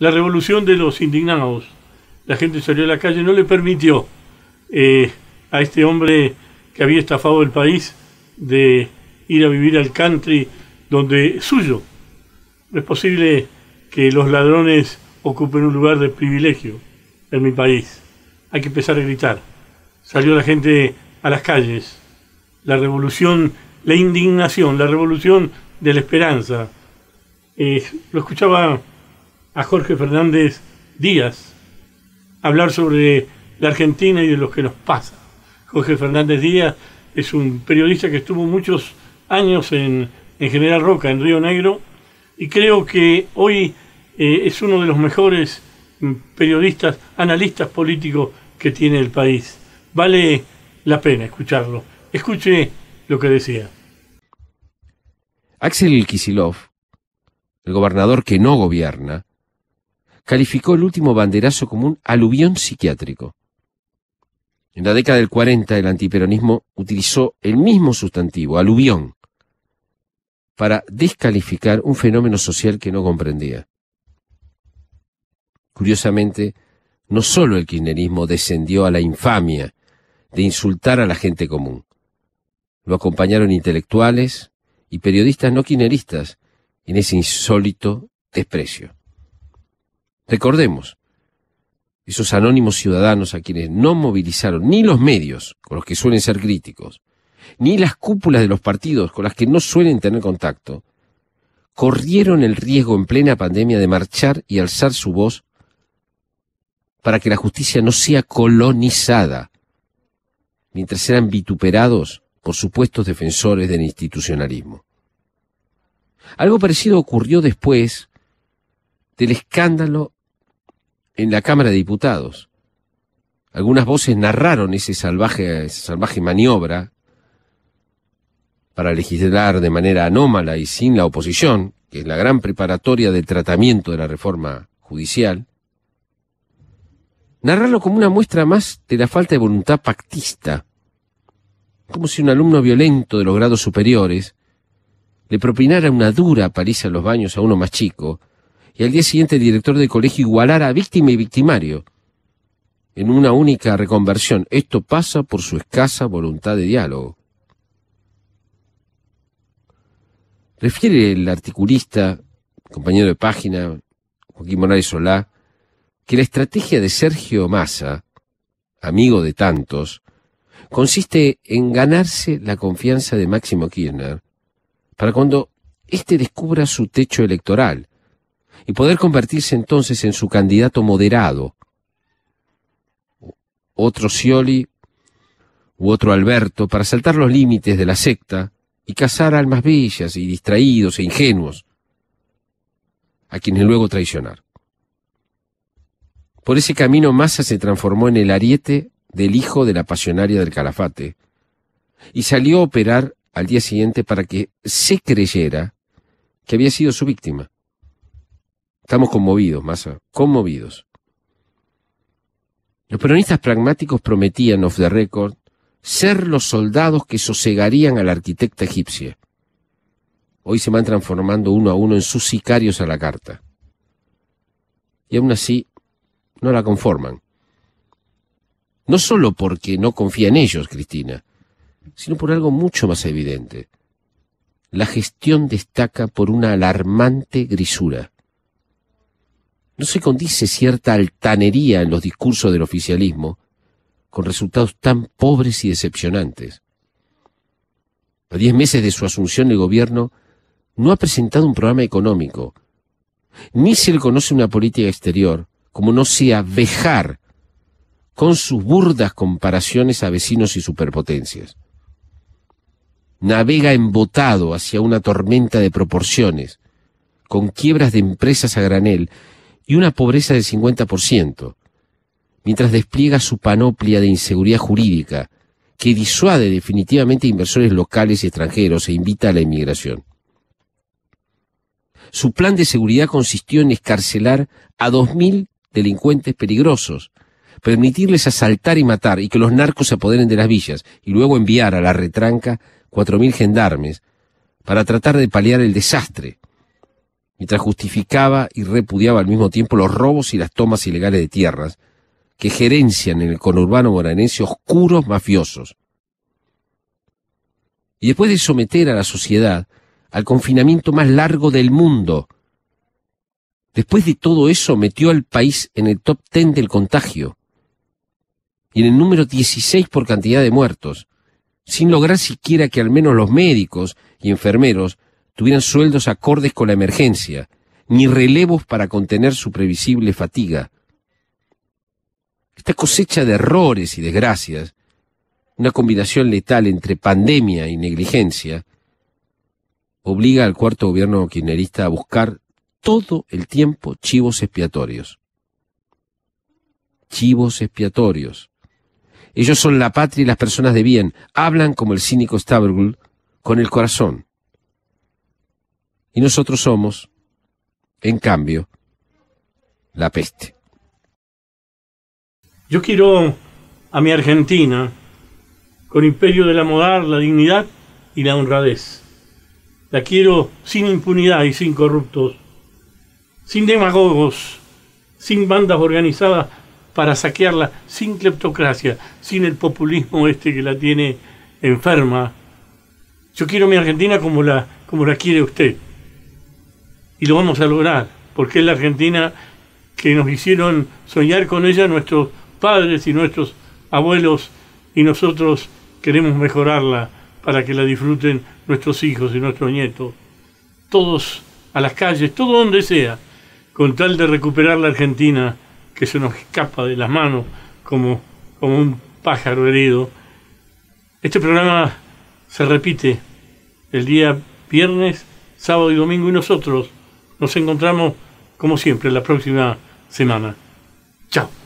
la revolución de los indignados. La gente salió a la calle, no le permitió eh, a este hombre que había estafado el país de ir a vivir al country donde es suyo. No es posible que los ladrones ocupen un lugar de privilegio en mi país. Hay que empezar a gritar. Salió la gente a las calles. La revolución, la indignación, la revolución de la esperanza. Eh, lo escuchaba a Jorge Fernández Díaz hablar sobre la Argentina y de lo que nos pasa. Jorge Fernández Díaz es un periodista que estuvo muchos años en, General Roca, en Río Negro, y creo que hoy eh, es uno de los mejores mm, periodistas, analistas políticos que tiene el país. Vale la pena escucharlo. Escuche lo que decía. Axel Kisilov, el gobernador que no gobierna, calificó el último banderazo como un aluvión psiquiátrico. En la década del 40 el antiperonismo utilizó el mismo sustantivo, aluvión, para descalificar un fenómeno social que no comprendía. Curiosamente, no solo el kirchnerismo descendió a la infamia de insultar a la gente común, lo acompañaron intelectuales y periodistas no kirchneristas en ese insólito desprecio. Recordemos, esos anónimos ciudadanos a quienes no movilizaron ni los medios, con los que suelen ser críticos, ni las cúpulas de los partidos con las que no suelen tener contacto, corrieron el riesgo en plena pandemia de marchar y alzar su voz para que la justicia no sea colonizada, mientras eran vituperados por supuestos defensores del institucionalismo. Algo parecido ocurrió después del escándalo en la Cámara de Diputados. Algunas voces narraron ese salvaje, salvaje maniobra para legislar de manera anómala y sin la oposición, que es la gran preparatoria del tratamiento de la reforma judicial, narrarlo como una muestra más de la falta de voluntad pactista, como si un alumno violento de los grados superiores le propinara una dura paliza en los baños a uno más chico, y al día siguiente el director del colegio igualara víctima y victimario en una única reconversión. Esto pasa por su escasa voluntad de diálogo. Refiere el articulista, compañero de página, Joaquín Morales Solá, que la estrategia de Sergio Massa, amigo de tantos, consiste en ganarse la confianza de Máximo Kirchner para cuando éste descubra su techo electoral y poder convertirse entonces en su candidato moderado. Otro Scioli u otro Alberto para saltar los límites de la secta y cazar almas bellas y distraídos e ingenuos, a quienes luego traicionar. Por ese camino Massa se transformó en el ariete del hijo de la pasionaria del calafate y salió a operar al día siguiente para que se creyera que había sido su víctima. Estamos conmovidos, Massa, conmovidos. Los peronistas pragmáticos prometían, off the record, ser los soldados que sosegarían a la arquitecta egipcia. Hoy se van transformando uno a uno en sus sicarios a la carta. Y aún así, no la conforman. No solo porque no confía en ellos, Cristina, sino por algo mucho más evidente. La gestión destaca por una alarmante grisura. ¿No se condice cierta altanería en los discursos del oficialismo con resultados tan pobres y decepcionantes? A diez meses de su asunción el gobierno no ha presentado un programa económico, ni se le conoce una política exterior, como no sea vejar con sus burdas comparaciones a vecinos y superpotencias. Navega embotado hacia una tormenta de proporciones, con quiebras de empresas a granel y una pobreza del 50%, mientras despliega su panoplia de inseguridad jurídica, que disuade definitivamente a inversores locales y extranjeros e invita a la inmigración. Su plan de seguridad consistió en escarcelar a 2.000 delincuentes peligrosos, permitirles asaltar y matar y que los narcos se apoderen de las villas y luego enviar a la retranca 4.000 gendarmes para tratar de paliar el desastre mientras justificaba y repudiaba al mismo tiempo los robos y las tomas ilegales de tierras que gerencian en el conurbano moranense oscuros mafiosos. Y después de someter a la sociedad al confinamiento más largo del mundo, después de todo eso metió al país en el top 10 del contagio y en el número 16 por cantidad de muertos, sin lograr siquiera que al menos los médicos y enfermeros tuvieran sueldos acordes con la emergencia, ni relevos para contener su previsible fatiga. Esta cosecha de errores y desgracias, una combinación letal entre pandemia y negligencia, obliga al cuarto gobierno kirchnerista a buscar todo el tiempo chivos expiatorios. Chivos expiatorios. Ellos son la patria y las personas de bien, hablan como el cínico Stavroul, con el corazón. Y nosotros somos, en cambio, la peste. Yo quiero a mi Argentina con imperio de la moral, la dignidad y la honradez. La quiero sin impunidad y sin corruptos, sin demagogos, sin bandas organizadas para saquearla, sin cleptocracia, sin el populismo este que la tiene enferma. Yo quiero mi Argentina como la, como la quiere usted y lo vamos a lograr, porque es la Argentina que nos hicieron soñar con ella nuestros padres y nuestros abuelos y nosotros queremos mejorarla para que la disfruten nuestros hijos y nuestros nietos. Todos a las calles, todo donde sea, con tal de recuperar la Argentina que se nos escapa de las manos como, como un pájaro herido. Este programa se repite el día viernes, sábado y domingo y nosotros nos encontramos, como siempre, la próxima semana. Chao.